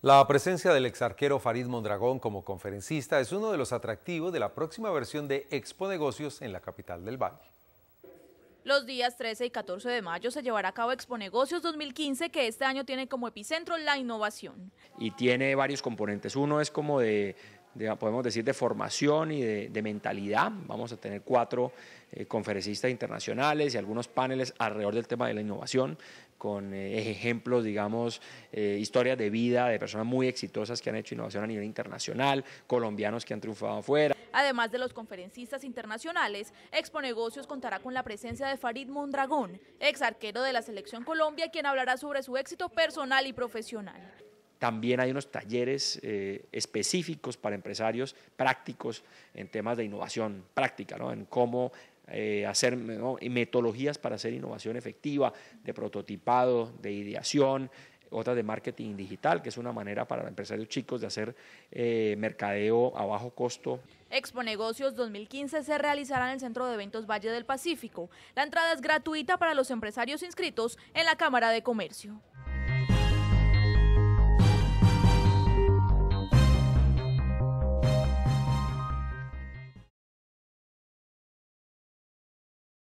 La presencia del exarquero Farid Mondragón como conferencista es uno de los atractivos de la próxima versión de Expo Negocios en la capital del Valle. Los días 13 y 14 de mayo se llevará a cabo Expo Negocios 2015, que este año tiene como epicentro la innovación. Y tiene varios componentes. Uno es como de podemos decir, de formación y de, mentalidad. Vamos a tener cuatro eh, conferencistas internacionales y algunos paneles alrededor del tema de la innovación con eh, ejemplos, digamos, eh, historias de vida de personas muy exitosas que han hecho innovación a nivel internacional, colombianos que han triunfado afuera. Además de los conferencistas internacionales, Expo Negocios contará con la presencia de Farid Mondragón, ex arquero de la Selección Colombia, quien hablará sobre su éxito personal y profesional. También hay unos talleres eh, específicos para empresarios prácticos en temas de innovación práctica, en cómo eh, hacer metodologías para hacer innovación efectiva, de prototipado, de ideación, otras de marketing digital, que es una manera para empresarios chicos de hacer eh, mercadeo a bajo costo. Expo Negocios 2015 se realizará en el Centro de Eventos Valle del Pacífico. La entrada es gratuita para los empresarios inscritos en la Cámara de Comercio.